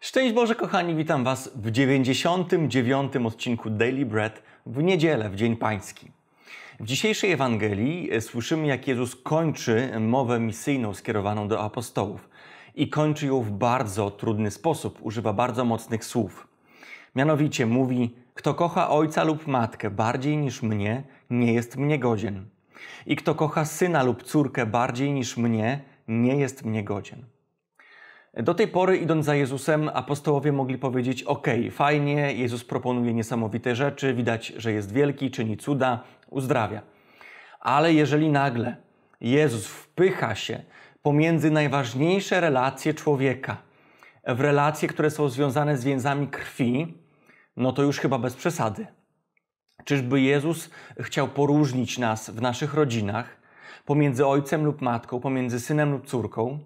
Szczęść Boże, kochani, witam Was w 99 odcinku Daily Bread w niedzielę, w Dzień Pański. W dzisiejszej Ewangelii słyszymy, jak Jezus kończy mowę misyjną skierowaną do apostołów i kończy ją w bardzo trudny sposób. Używa bardzo mocnych słów. Mianowicie mówi: Kto kocha ojca lub matkę bardziej niż mnie, nie jest mnie godzien. I kto kocha syna lub córkę bardziej niż mnie, nie jest mnie godzien. Do tej pory, idąc za Jezusem, apostołowie mogli powiedzieć: OK, fajnie, Jezus proponuje niesamowite rzeczy, widać, że jest wielki, czyni cuda, uzdrawia. Ale jeżeli nagle Jezus wpycha się pomiędzy najważniejsze relacje człowieka. W relacje, które są związane z więzami krwi, no to już chyba bez przesady. Czyżby Jezus chciał poróżnić nas w naszych rodzinach pomiędzy ojcem lub matką, pomiędzy synem lub córką?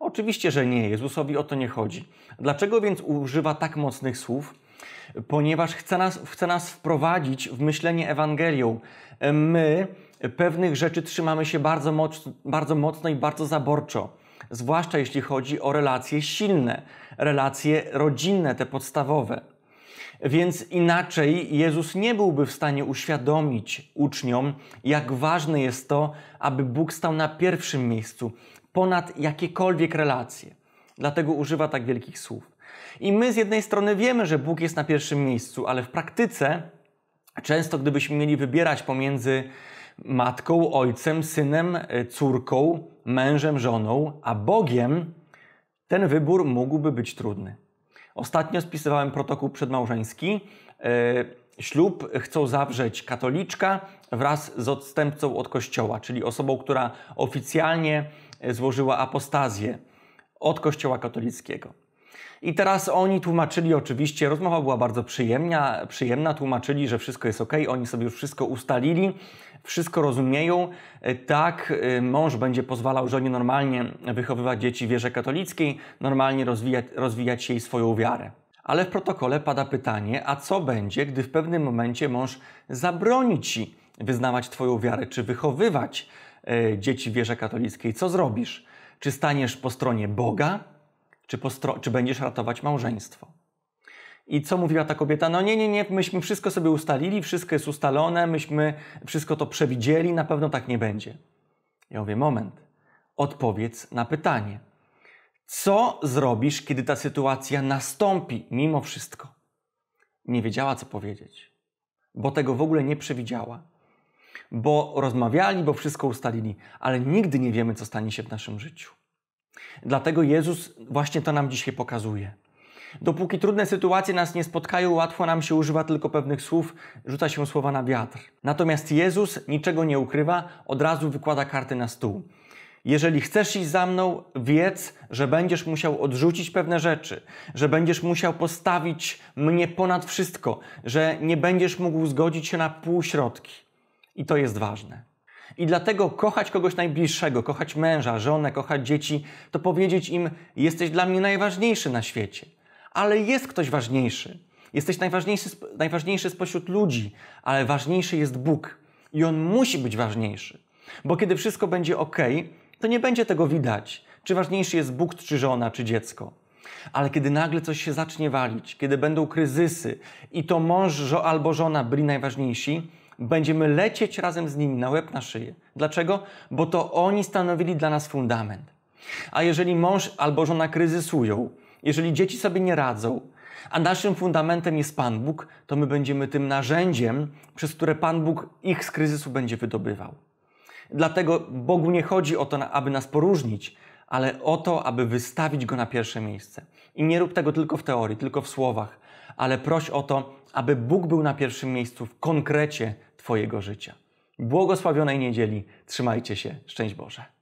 Oczywiście, że nie. Jezusowi o to nie chodzi. Dlaczego więc używa tak mocnych słów? Ponieważ chce nas, chce nas wprowadzić w myślenie Ewangelią. My, pewnych rzeczy trzymamy się bardzo, moc, bardzo mocno i bardzo zaborczo. Zwłaszcza jeśli chodzi o relacje silne, relacje rodzinne, te podstawowe. Więc inaczej Jezus nie byłby w stanie uświadomić uczniom, jak ważne jest to, aby Bóg stał na pierwszym miejscu, ponad jakiekolwiek relacje. Dlatego używa tak wielkich słów. I my z jednej strony wiemy, że Bóg jest na pierwszym miejscu, ale w praktyce często, gdybyśmy mieli wybierać pomiędzy matką, ojcem, synem, e, córką, mężem, żoną, a Bogiem, ten wybór mógłby być trudny. Ostatnio spisywałem protokół przedmałżeński. E, ślub chcą zawrzeć katoliczka wraz z odstępcą od kościoła, czyli osobą, która oficjalnie e, złożyła apostazję od kościoła katolickiego. I teraz oni tłumaczyli, oczywiście, rozmowa była bardzo przyjemna, przyjemna, tłumaczyli, że wszystko jest ok, oni sobie już wszystko ustalili, wszystko rozumieją. E, tak, e, mąż będzie pozwalał żonie normalnie wychowywać dzieci w wierze katolickiej, normalnie rozwijać, rozwijać jej swoją wiarę. Ale w protokole pada pytanie, a co będzie, gdy w pewnym momencie mąż zabroni ci wyznawać Twoją wiarę, czy wychowywać e, dzieci w wierze katolickiej? Co zrobisz? Czy staniesz po stronie Boga, czy, czy będziesz ratować małżeństwo. I co mówiła ta kobieta? No nie, nie, nie, myśmy wszystko sobie ustalili, wszystko jest ustalone, myśmy wszystko to przewidzieli, na pewno tak nie będzie. Ja mówię, moment, odpowiedz na pytanie. Co zrobisz, kiedy ta sytuacja nastąpi mimo wszystko? Nie wiedziała, co powiedzieć, bo tego w ogóle nie przewidziała. Bo rozmawiali, bo wszystko ustalili, ale nigdy nie wiemy, co stanie się w naszym życiu. Dlatego Jezus właśnie to nam dzisiaj pokazuje. Dopóki trudne sytuacje nas nie spotkają, łatwo nam się używa tylko pewnych słów, rzuca się słowa na wiatr. Natomiast Jezus niczego nie ukrywa, od razu wykłada karty na stół. Jeżeli chcesz iść za mną, wiedz, że będziesz musiał odrzucić pewne rzeczy, że będziesz musiał postawić mnie ponad wszystko, że nie będziesz mógł zgodzić się na półśrodki. I to jest ważne. I dlatego kochać kogoś najbliższego, kochać męża, żonę, kochać dzieci, to powiedzieć im: Jesteś dla mnie najważniejszy na świecie. Ale jest ktoś ważniejszy. Jesteś najważniejszy, najważniejszy spośród ludzi, ale ważniejszy jest Bóg. I on musi być ważniejszy. Bo kiedy wszystko będzie ok, to nie będzie tego widać, czy ważniejszy jest Bóg, czy żona, czy dziecko. Ale kiedy nagle coś się zacznie walić, kiedy będą kryzysy i to mąż albo żona byli najważniejsi, będziemy lecieć razem z nimi na łeb, na szyję. Dlaczego? Bo to oni stanowili dla nas fundament. A jeżeli mąż albo żona kryzysują, jeżeli dzieci sobie nie radzą, a naszym fundamentem jest Pan Bóg, to my będziemy tym narzędziem, przez które Pan Bóg ich z kryzysu będzie wydobywał. Dlatego Bogu nie chodzi o to, aby nas poróżnić, ale o to, aby wystawić go na pierwsze miejsce. I nie rób tego tylko w teorii, tylko w słowach, ale proś o to, aby Bóg był na pierwszym miejscu w konkrecie Twojego życia. Błogosławionej niedzieli, trzymajcie się, szczęść Boże.